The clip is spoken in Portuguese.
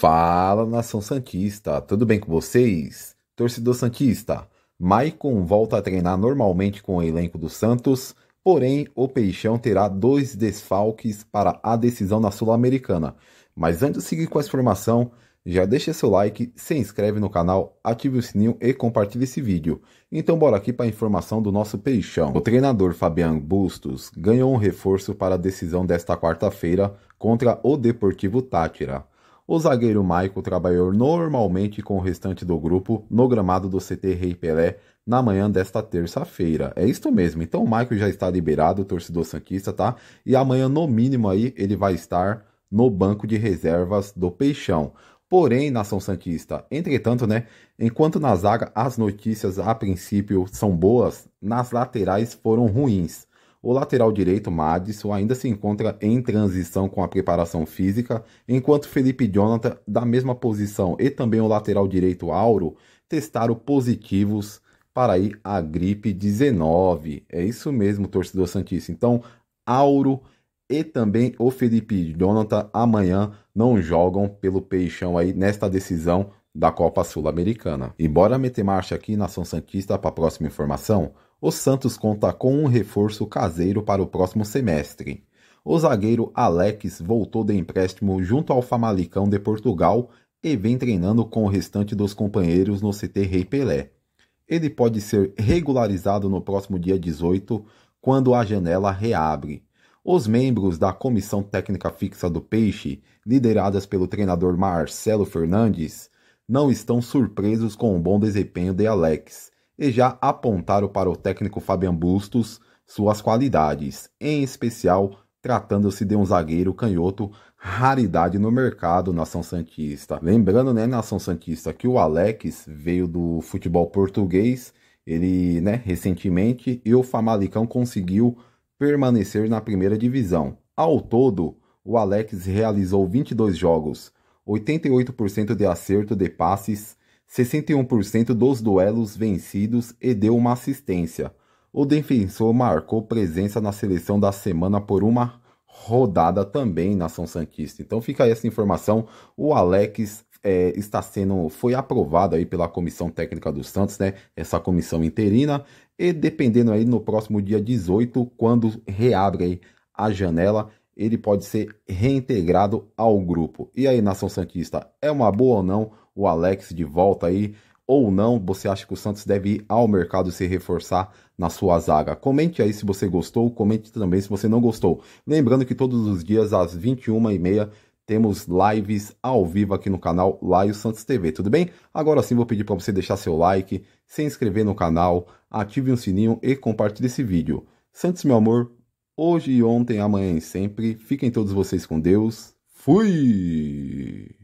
Fala nação Santista, tudo bem com vocês? Torcedor Santista, Maicon volta a treinar normalmente com o elenco do Santos, porém o Peixão terá dois desfalques para a decisão na Sul-Americana. Mas antes de seguir com a informação, já deixa seu like, se inscreve no canal, ative o sininho e compartilhe esse vídeo. Então bora aqui para a informação do nosso peixão. O treinador Fabiano Bustos ganhou um reforço para a decisão desta quarta-feira contra o Deportivo Tátira. O zagueiro Michael trabalhou normalmente com o restante do grupo no gramado do CT Rei Pelé na manhã desta terça-feira. É isto mesmo. Então o Michael já está liberado, torcedor santista, tá? E amanhã no mínimo aí ele vai estar no banco de reservas do Peixão. Porém, nação santista, entretanto, né, enquanto na zaga as notícias a princípio são boas, nas laterais foram ruins. O lateral direito, Madison, ainda se encontra em transição com a preparação física, enquanto Felipe Jonathan, da mesma posição, e também o lateral direito, Auro, testaram positivos para aí a gripe 19. É isso mesmo, torcedor Santista. Então, Auro e também o Felipe Jonathan amanhã não jogam pelo Peixão aí nesta decisão da Copa Sul-Americana. E bora meter marcha aqui na São Santista para a próxima informação? O Santos conta com um reforço caseiro para o próximo semestre. O zagueiro Alex voltou de empréstimo junto ao Famalicão de Portugal e vem treinando com o restante dos companheiros no CT Rei Pelé. Ele pode ser regularizado no próximo dia 18, quando a janela reabre. Os membros da Comissão Técnica Fixa do Peixe, lideradas pelo treinador Marcelo Fernandes, não estão surpresos com o bom desempenho de Alex e já apontaram para o técnico Fabian Bustos suas qualidades, em especial tratando-se de um zagueiro canhoto raridade no mercado Nação Santista. Lembrando, né, Nação Santista, que o Alex veio do futebol português, ele, né, recentemente, e o Famalicão conseguiu permanecer na primeira divisão. Ao todo, o Alex realizou 22 jogos, 88% de acerto de passes, 61% dos duelos vencidos e deu uma assistência. O defensor marcou presença na seleção da semana por uma rodada também na São Santista. Então fica aí essa informação. O Alex é, está sendo, foi aprovado aí pela comissão técnica do Santos, né? Essa comissão interina. E dependendo aí no próximo dia 18, quando reabre aí a janela, ele pode ser reintegrado ao grupo. E aí, Nação Santista, é uma boa ou não o Alex de volta aí? Ou não, você acha que o Santos deve ir ao mercado se reforçar na sua zaga? Comente aí se você gostou, comente também se você não gostou. Lembrando que todos os dias às 21h30 temos lives ao vivo aqui no canal Laio Santos TV, tudo bem? Agora sim vou pedir para você deixar seu like, se inscrever no canal, ative o sininho e compartilhe esse vídeo. Santos, meu amor, hoje e ontem, amanhã e sempre. Fiquem todos vocês com Deus. Fui!